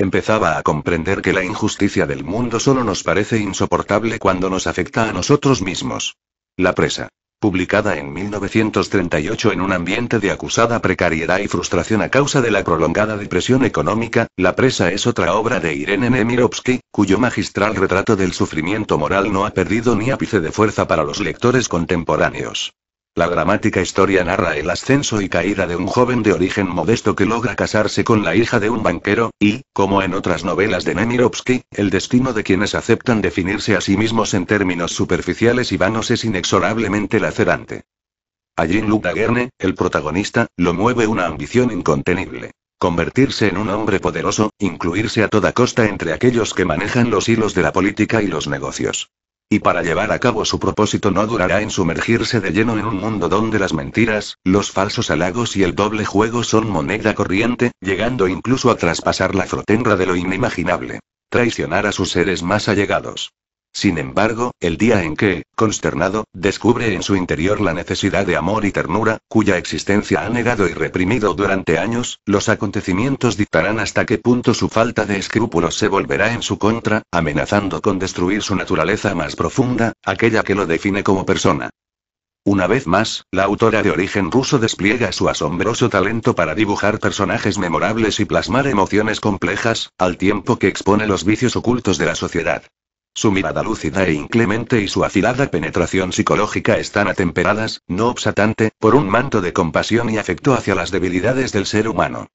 Empezaba a comprender que la injusticia del mundo solo nos parece insoportable cuando nos afecta a nosotros mismos. La presa. Publicada en 1938 en un ambiente de acusada precariedad y frustración a causa de la prolongada depresión económica, La presa es otra obra de Irene Nemirovsky, cuyo magistral retrato del sufrimiento moral no ha perdido ni ápice de fuerza para los lectores contemporáneos. La dramática historia narra el ascenso y caída de un joven de origen modesto que logra casarse con la hija de un banquero, y, como en otras novelas de Nemirovsky, el destino de quienes aceptan definirse a sí mismos en términos superficiales y vanos es inexorablemente lacerante. A Jean-Luc Daguerne, el protagonista, lo mueve una ambición incontenible. Convertirse en un hombre poderoso, incluirse a toda costa entre aquellos que manejan los hilos de la política y los negocios. Y para llevar a cabo su propósito no durará en sumergirse de lleno en un mundo donde las mentiras, los falsos halagos y el doble juego son moneda corriente, llegando incluso a traspasar la frotenra de lo inimaginable. Traicionar a sus seres más allegados. Sin embargo, el día en que, consternado, descubre en su interior la necesidad de amor y ternura, cuya existencia ha negado y reprimido durante años, los acontecimientos dictarán hasta qué punto su falta de escrúpulos se volverá en su contra, amenazando con destruir su naturaleza más profunda, aquella que lo define como persona. Una vez más, la autora de origen ruso despliega su asombroso talento para dibujar personajes memorables y plasmar emociones complejas, al tiempo que expone los vicios ocultos de la sociedad. Su mirada lúcida e inclemente y su afilada penetración psicológica están atemperadas, no obstante, por un manto de compasión y afecto hacia las debilidades del ser humano.